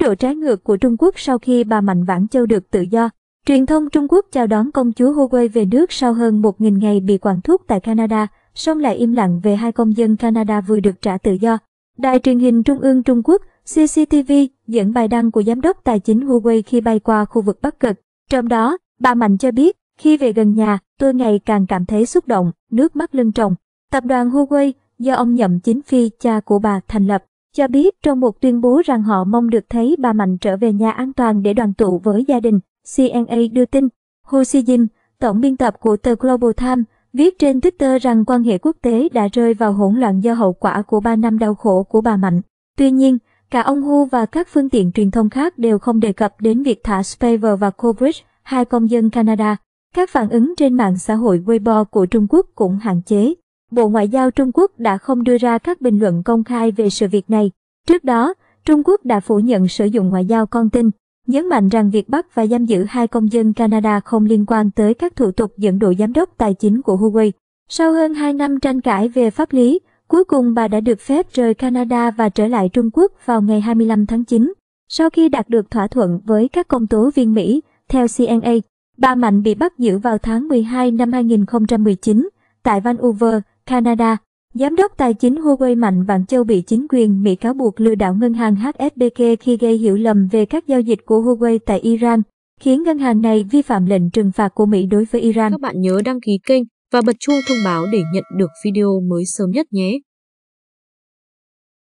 Thái độ trái ngược của Trung Quốc sau khi bà Mạnh Vãn Châu được tự do. Truyền thông Trung Quốc chào đón công chúa Huawei về nước sau hơn 1.000 ngày bị quản thúc tại Canada, song lại im lặng về hai công dân Canada vừa được trả tự do. Đài truyền hình Trung ương Trung Quốc CCTV dẫn bài đăng của giám đốc tài chính Huawei khi bay qua khu vực Bắc Cực. Trong đó, bà Mạnh cho biết, khi về gần nhà, tôi ngày càng cảm thấy xúc động, nước mắt lưng tròng. Tập đoàn Huawei do ông Nhậm Chính Phi, cha của bà, thành lập, cho biết trong một tuyên bố rằng họ mong được thấy bà Mạnh trở về nhà an toàn để đoàn tụ với gia đình. CNA đưa tin, Ho Si Jin, tổng biên tập của tờ Global Times, viết trên Twitter rằng quan hệ quốc tế đã rơi vào hỗn loạn do hậu quả của 3 năm đau khổ của bà Mạnh. Tuy nhiên, cả ông Hu và các phương tiện truyền thông khác đều không đề cập đến việc thả Spaver và Corbridge, hai công dân Canada. Các phản ứng trên mạng xã hội Weibo của Trung Quốc cũng hạn chế. Bộ Ngoại giao Trung Quốc đã không đưa ra các bình luận công khai về sự việc này. Trước đó, Trung Quốc đã phủ nhận sử dụng ngoại giao con tin, nhấn mạnh rằng việc bắt và giam giữ hai công dân Canada không liên quan tới các thủ tục dẫn độ giám đốc tài chính của Huawei. Sau hơn 2 năm tranh cãi về pháp lý, cuối cùng bà đã được phép rời Canada và trở lại Trung Quốc vào ngày 25 tháng 9. Sau khi đạt được thỏa thuận với các công tố viên Mỹ, theo CNA, bà Mạnh bị bắt giữ vào tháng 12 năm 2019 tại Vancouver, Canada, Giám đốc tài chính Huawei Mạnh Vạn Châu bị chính quyền Mỹ cáo buộc lừa đảo ngân hàng HSBC khi gây hiểu lầm về các giao dịch của Huawei tại Iran, khiến ngân hàng này vi phạm lệnh trừng phạt của Mỹ đối với Iran. Các bạn nhớ đăng ký kênh và bật chuông thông báo để nhận được video mới sớm nhất nhé.